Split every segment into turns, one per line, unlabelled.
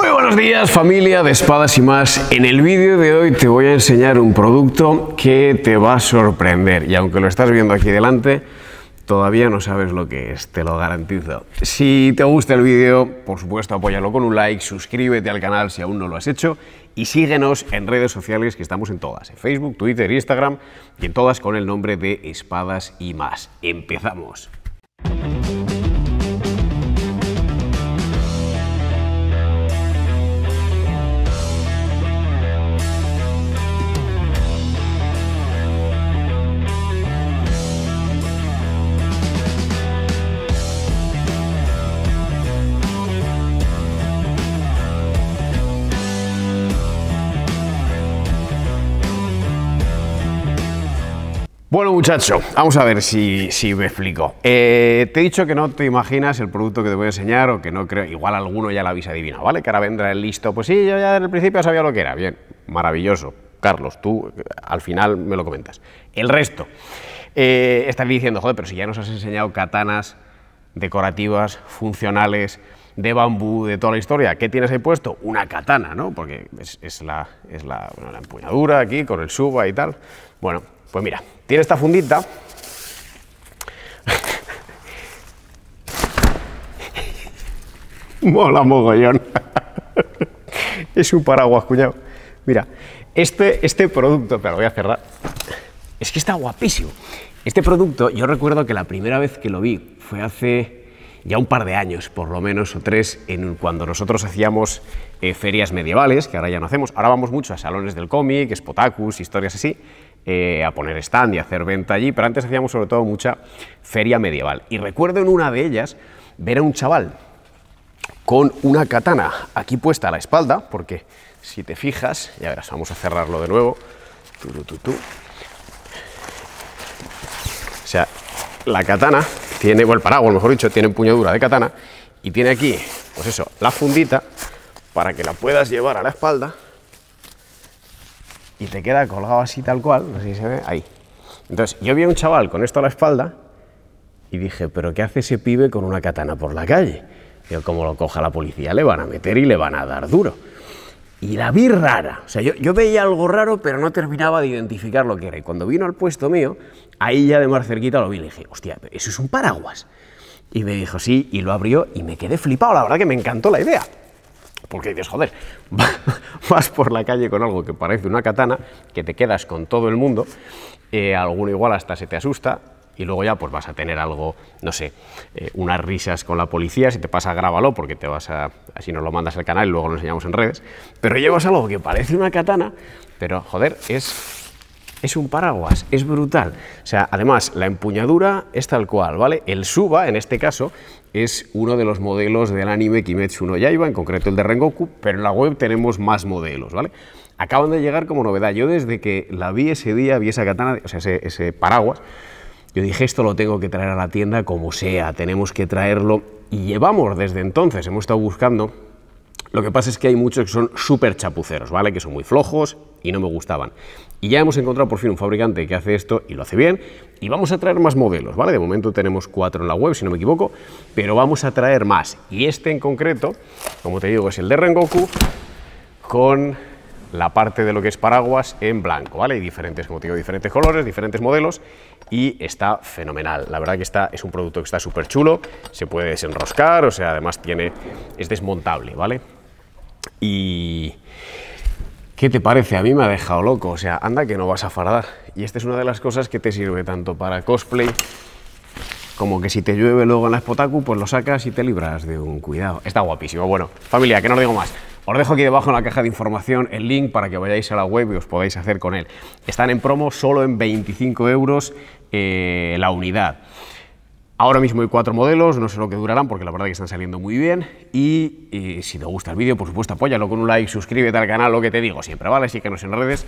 Muy buenos días familia de espadas y más. En el vídeo de hoy te voy a enseñar un producto que te va a sorprender y aunque lo estás viendo aquí delante, todavía no sabes lo que es, te lo garantizo. Si te gusta el vídeo, por supuesto apóyalo con un like, suscríbete al canal si aún no lo has hecho y síguenos en redes sociales que estamos en todas, en Facebook, Twitter, Instagram y en todas con el nombre de espadas y más. Empezamos. Bueno, muchacho, vamos a ver si, me explico. Eh, te he dicho que no te imaginas el producto que te voy a enseñar o que no creo. Igual alguno ya la habéis adivinado, ¿vale? Que ahora vendrá el listo. Pues sí, yo ya desde el principio sabía lo que era. Bien, maravilloso. Carlos, tú al final me lo comentas. El resto. Eh, diciendo, joder, pero si ya nos has enseñado katanas decorativas, funcionales, de bambú, de toda la historia. ¿Qué tienes ahí puesto? Una katana, ¿no? Porque es, la, es la, la empuñadura aquí, con el suba y tal. Bueno, pues mira, tiene esta fundita. Mola mogollón. es un paraguas, cuñado. Mira, este, este producto, pero lo voy a cerrar. Es que está guapísimo. Este producto, yo recuerdo que la primera vez que lo vi fue hace ya un par de años, por lo menos, o tres, en cuando nosotros hacíamos eh, ferias medievales, que ahora ya no hacemos, ahora vamos mucho a salones del cómic, spotacus, historias así, eh, a poner stand y hacer venta allí, pero antes hacíamos sobre todo mucha feria medieval. Y recuerdo en una de ellas ver a un chaval con una katana aquí puesta a la espalda, porque si te fijas, ya verás, vamos a cerrarlo de nuevo, o sea, la katana tiene, igual el paraguas mejor dicho, tiene puñadura de katana y tiene aquí, pues eso, la fundita para que la puedas llevar a la espalda y te queda colgado así tal cual, no sé si se ve, ahí. Entonces, yo vi a un chaval con esto a la espalda y dije, pero ¿qué hace ese pibe con una katana por la calle? que como lo coja la policía, le van a meter y le van a dar duro y la vi rara. O sea, yo, yo, veía algo raro, pero no terminaba de identificar lo que era. Y cuando vino al puesto mío, ahí ya de más cerquita lo vi y le dije, hostia, eso es un paraguas. Y me dijo, sí, y lo abrió y me quedé flipado. La verdad que me encantó la idea. Porque dices, joder, vas por la calle con algo que parece una katana, que te quedas con todo el mundo, eh, alguno igual hasta se te asusta, y luego ya pues vas a tener algo, no sé, eh, unas risas con la policía, si te pasa grábalo porque te vas a, así nos lo mandas al canal y luego lo enseñamos en redes, pero llevas algo que parece una katana, pero joder, es es un paraguas, es brutal. O sea, además, la empuñadura es tal cual, ¿vale? El Suba, en este caso, es uno de los modelos del anime Kimetsu no Yaiba, en concreto el de Rengoku, pero en la web tenemos más modelos, ¿vale? Acaban de llegar como novedad. Yo desde que la vi ese día, vi esa katana, o sea, ese paraguas, yo dije, esto lo tengo que traer a la tienda como sea, tenemos que traerlo. Y llevamos desde entonces, hemos estado buscando. Lo que pasa es que hay muchos que son súper chapuceros, ¿vale? Que son muy flojos y no me gustaban. Y ya hemos encontrado por fin un fabricante que hace esto y lo hace bien. Y vamos a traer más modelos, ¿vale? De momento tenemos cuatro en la web, si no me equivoco, pero vamos a traer más. Y este en concreto, como te digo, es el de Rengoku con la parte de lo que es paraguas en blanco, ¿vale? Hay diferentes, como digo, diferentes colores, diferentes modelos y está fenomenal. La verdad que está, es un producto que está súper chulo, se puede desenroscar, o sea, además tiene, es desmontable, ¿vale? Y... ¿Qué te parece? A mí me ha dejado loco, o sea, anda que no vas a fardar. Y esta es una de las cosas que te sirve tanto para cosplay como que si te llueve luego en la Spotaku, pues lo sacas y te libras de un cuidado. Está guapísimo. Bueno, familia, que no lo digo más. Os dejo aquí debajo en la caja de información el link para que vayáis a la web y os podáis hacer con él. Están en promo solo en 25 euros eh, la unidad. Ahora mismo hay cuatro modelos, no sé lo que durarán porque la verdad que están saliendo muy bien y, eh, si te gusta el vídeo, por supuesto, apóyalo con un like, suscríbete al canal, lo que te digo siempre, ¿vale? Síguenos en redes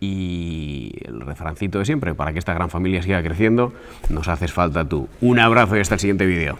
y el refrancito de siempre, para que esta gran familia siga creciendo, nos haces falta tú. Un abrazo y hasta el siguiente vídeo.